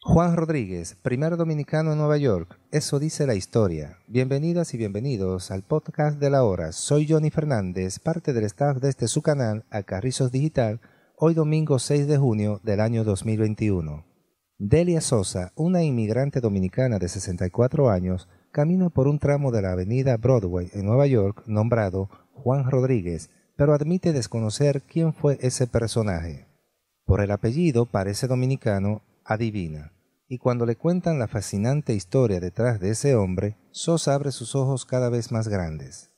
Juan Rodríguez, primer dominicano en Nueva York. Eso dice la historia. Bienvenidas y bienvenidos al podcast de la hora. Soy Johnny Fernández, parte del staff este su canal Acarrizos Digital, hoy domingo 6 de junio del año 2021. Delia Sosa, una inmigrante dominicana de 64 años, camina por un tramo de la avenida Broadway en Nueva York nombrado Juan Rodríguez, pero admite desconocer quién fue ese personaje. Por el apellido parece dominicano adivina. Y cuando le cuentan la fascinante historia detrás de ese hombre, Sosa abre sus ojos cada vez más grandes.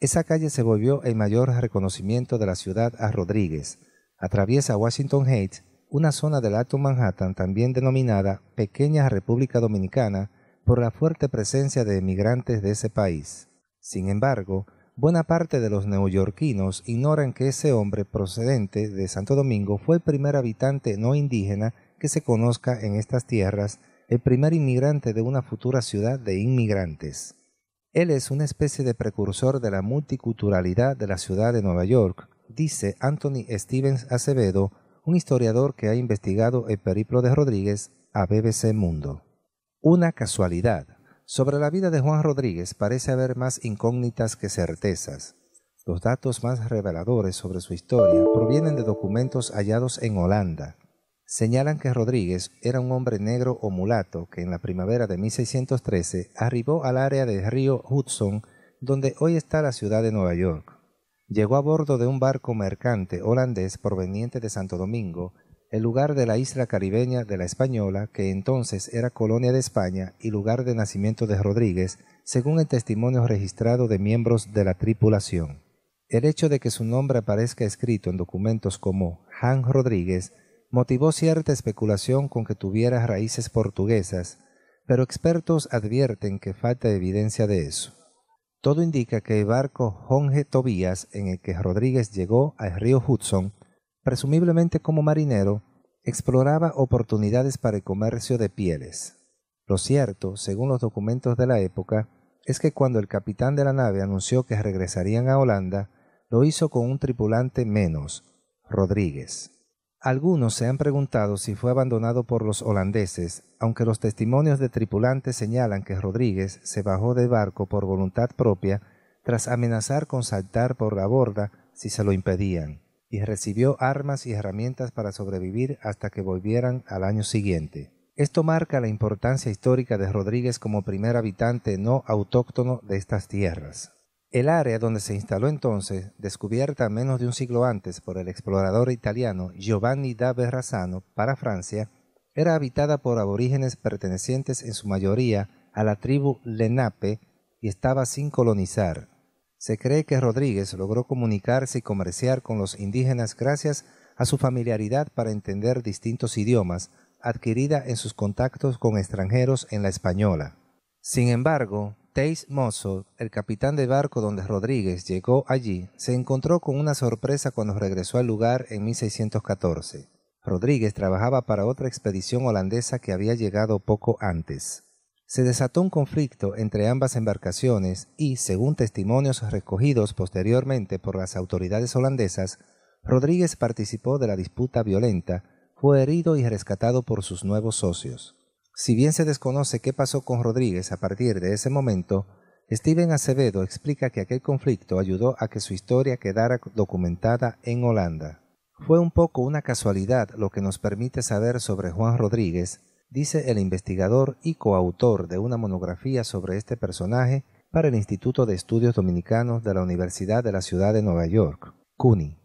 Esa calle se volvió el mayor reconocimiento de la ciudad a Rodríguez. Atraviesa Washington Heights, una zona del Alto Manhattan también denominada Pequeña República Dominicana por la fuerte presencia de emigrantes de ese país. Sin embargo, buena parte de los neoyorquinos ignoran que ese hombre procedente de Santo Domingo fue el primer habitante no indígena que se conozca en estas tierras el primer inmigrante de una futura ciudad de inmigrantes. Él es una especie de precursor de la multiculturalidad de la ciudad de Nueva York, dice Anthony Stevens Acevedo, un historiador que ha investigado el periplo de Rodríguez a BBC Mundo. Una casualidad. Sobre la vida de Juan Rodríguez parece haber más incógnitas que certezas. Los datos más reveladores sobre su historia provienen de documentos hallados en Holanda, señalan que Rodríguez era un hombre negro o mulato que en la primavera de 1613 arribó al área del río Hudson, donde hoy está la ciudad de Nueva York. Llegó a bordo de un barco mercante holandés proveniente de Santo Domingo, el lugar de la isla caribeña de la Española, que entonces era colonia de España y lugar de nacimiento de Rodríguez, según el testimonio registrado de miembros de la tripulación. El hecho de que su nombre aparezca escrito en documentos como Han Rodríguez motivó cierta especulación con que tuviera raíces portuguesas, pero expertos advierten que falta evidencia de eso. Todo indica que el barco Jonge Tobías en el que Rodríguez llegó al río Hudson, presumiblemente como marinero, exploraba oportunidades para el comercio de pieles. Lo cierto, según los documentos de la época, es que cuando el capitán de la nave anunció que regresarían a Holanda, lo hizo con un tripulante menos, Rodríguez. Algunos se han preguntado si fue abandonado por los holandeses, aunque los testimonios de tripulantes señalan que Rodríguez se bajó del barco por voluntad propia tras amenazar con saltar por la borda si se lo impedían, y recibió armas y herramientas para sobrevivir hasta que volvieran al año siguiente. Esto marca la importancia histórica de Rodríguez como primer habitante no autóctono de estas tierras. El área donde se instaló entonces, descubierta menos de un siglo antes por el explorador italiano Giovanni da Verrazzano para Francia, era habitada por aborígenes pertenecientes en su mayoría a la tribu Lenape y estaba sin colonizar. Se cree que Rodríguez logró comunicarse y comerciar con los indígenas gracias a su familiaridad para entender distintos idiomas adquirida en sus contactos con extranjeros en la española. Sin embargo, Teis Mozo, el capitán de barco donde Rodríguez llegó allí, se encontró con una sorpresa cuando regresó al lugar en 1614. Rodríguez trabajaba para otra expedición holandesa que había llegado poco antes. Se desató un conflicto entre ambas embarcaciones y, según testimonios recogidos posteriormente por las autoridades holandesas, Rodríguez participó de la disputa violenta, fue herido y rescatado por sus nuevos socios. Si bien se desconoce qué pasó con Rodríguez a partir de ese momento, Steven Acevedo explica que aquel conflicto ayudó a que su historia quedara documentada en Holanda. Fue un poco una casualidad lo que nos permite saber sobre Juan Rodríguez, dice el investigador y coautor de una monografía sobre este personaje para el Instituto de Estudios Dominicanos de la Universidad de la Ciudad de Nueva York, CUNY.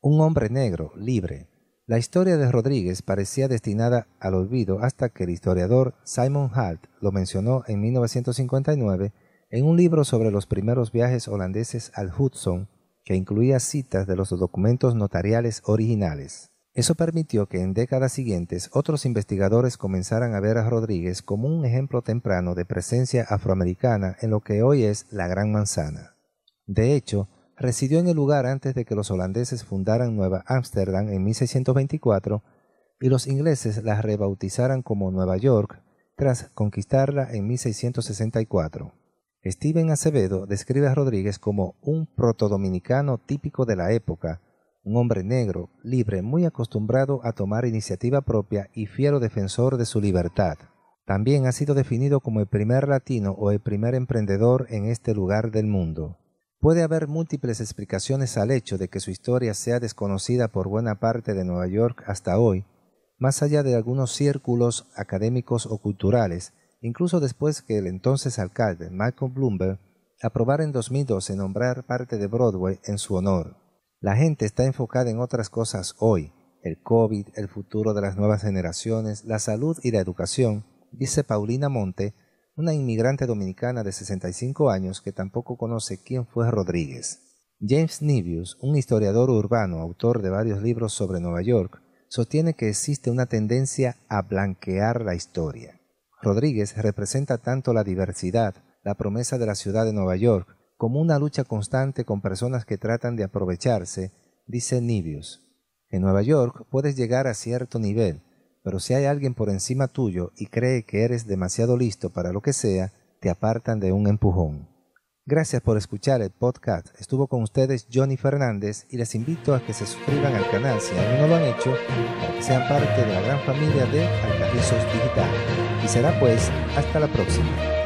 Un hombre negro, libre, la historia de Rodríguez parecía destinada al olvido hasta que el historiador Simon Hart lo mencionó en 1959 en un libro sobre los primeros viajes holandeses al Hudson que incluía citas de los documentos notariales originales. Eso permitió que en décadas siguientes otros investigadores comenzaran a ver a Rodríguez como un ejemplo temprano de presencia afroamericana en lo que hoy es la Gran Manzana. De hecho, Residió en el lugar antes de que los holandeses fundaran Nueva Ámsterdam en 1624 y los ingleses la rebautizaran como Nueva York tras conquistarla en 1664. Steven Acevedo describe a Rodríguez como un proto dominicano típico de la época, un hombre negro, libre, muy acostumbrado a tomar iniciativa propia y fiero defensor de su libertad. También ha sido definido como el primer latino o el primer emprendedor en este lugar del mundo. Puede haber múltiples explicaciones al hecho de que su historia sea desconocida por buena parte de Nueva York hasta hoy, más allá de algunos círculos académicos o culturales, incluso después que el entonces alcalde Michael Bloomberg aprobara en 2012 nombrar parte de Broadway en su honor. La gente está enfocada en otras cosas hoy, el COVID, el futuro de las nuevas generaciones, la salud y la educación, dice Paulina Monte, una inmigrante dominicana de 65 años que tampoco conoce quién fue Rodríguez. James Nibius, un historiador urbano, autor de varios libros sobre Nueva York, sostiene que existe una tendencia a blanquear la historia. Rodríguez representa tanto la diversidad, la promesa de la ciudad de Nueva York, como una lucha constante con personas que tratan de aprovecharse, dice Nibius. En Nueva York puedes llegar a cierto nivel, pero si hay alguien por encima tuyo y cree que eres demasiado listo para lo que sea, te apartan de un empujón. Gracias por escuchar el podcast. Estuvo con ustedes Johnny Fernández y les invito a que se suscriban al canal si aún no lo han hecho sean parte de la gran familia de alcarizos Digital. Y será pues hasta la próxima.